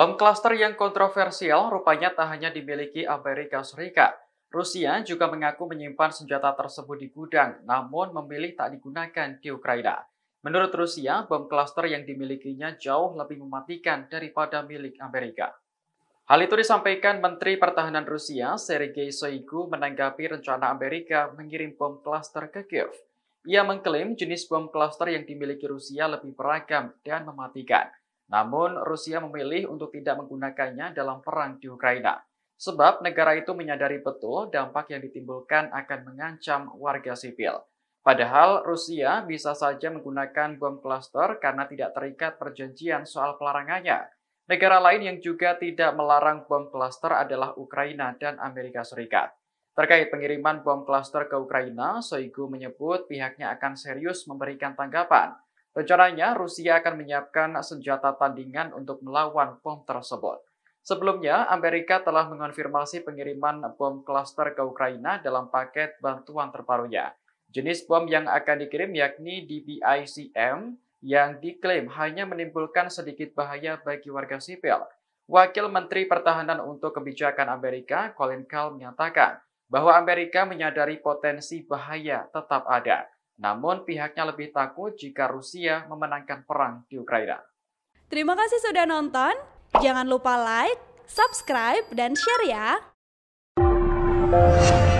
Bom klaster yang kontroversial rupanya tak hanya dimiliki Amerika Serikat. Rusia juga mengaku menyimpan senjata tersebut di gudang, namun memilih tak digunakan di Ukraina. Menurut Rusia, bom klaster yang dimilikinya jauh lebih mematikan daripada milik Amerika. Hal itu disampaikan Menteri Pertahanan Rusia Sergei Shoigu menanggapi rencana Amerika mengirim bom klaster ke Kiev. Ia mengklaim jenis bom klaster yang dimiliki Rusia lebih beragam dan mematikan. Namun, Rusia memilih untuk tidak menggunakannya dalam perang di Ukraina. Sebab negara itu menyadari betul dampak yang ditimbulkan akan mengancam warga sipil. Padahal Rusia bisa saja menggunakan bom klaster karena tidak terikat perjanjian soal pelarangannya. Negara lain yang juga tidak melarang bom klaster adalah Ukraina dan Amerika Serikat. Terkait pengiriman bom klaster ke Ukraina, Soigu menyebut pihaknya akan serius memberikan tanggapan. Rencananya Rusia akan menyiapkan senjata tandingan untuk melawan bom tersebut. Sebelumnya, Amerika telah mengonfirmasi pengiriman bom klaster ke Ukraina dalam paket bantuan terbarunya. Jenis bom yang akan dikirim yakni DBICM yang diklaim hanya menimbulkan sedikit bahaya bagi warga sipil. Wakil Menteri Pertahanan untuk Kebijakan Amerika, Colin Kahl, menyatakan bahwa Amerika menyadari potensi bahaya tetap ada. Namun pihaknya lebih takut jika Rusia memenangkan perang di Ukraina. Terima kasih sudah nonton. Jangan lupa like, subscribe, dan share ya.